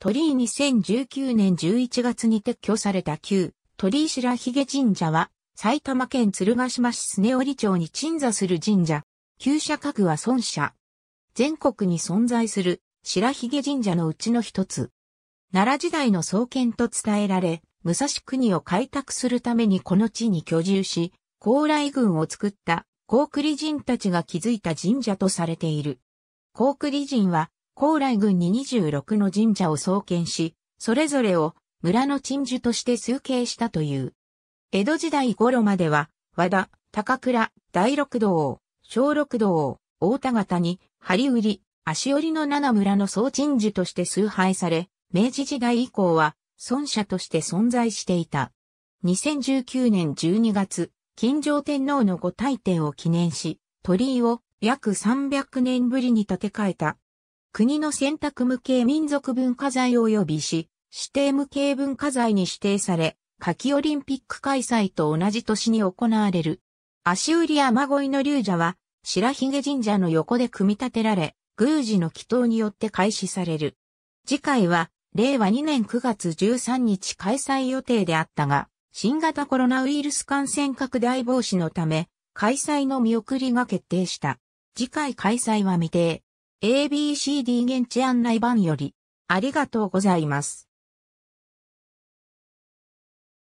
鳥居2019年11月に撤去された旧鳥居白髭神社は埼玉県鶴ヶ島市常織町に鎮座する神社。旧社家具は孫社。全国に存在する白髭神社のうちの一つ。奈良時代の創建と伝えられ、武蔵国を開拓するためにこの地に居住し、高麗軍を作った高栗人たちが築いた神社とされている。高栗人は高麗軍に26の神社を創建し、それぞれを村の鎮守として崇敬したという。江戸時代頃までは、和田、高倉、大六道、小六道、大田方に、張売、り、足折の七村の総鎮守として崇拝され、明治時代以降は、孫者として存在していた。2019年12月、金城天皇のご大典を記念し、鳥居を約300年ぶりに建て替えた国の選択無形民族文化財及びし、指定無形文化財に指定され、夏季オリンピック開催と同じ年に行われる。足売山越の竜者は、白髭神社の横で組み立てられ、宮司の祈祷によって開始される。次回は、令和2年9月13日開催予定であったが、新型コロナウイルス感染拡大防止のため、開催の見送りが決定した。次回開催は未定。ABCD 現地案内版より、ありがとうございます。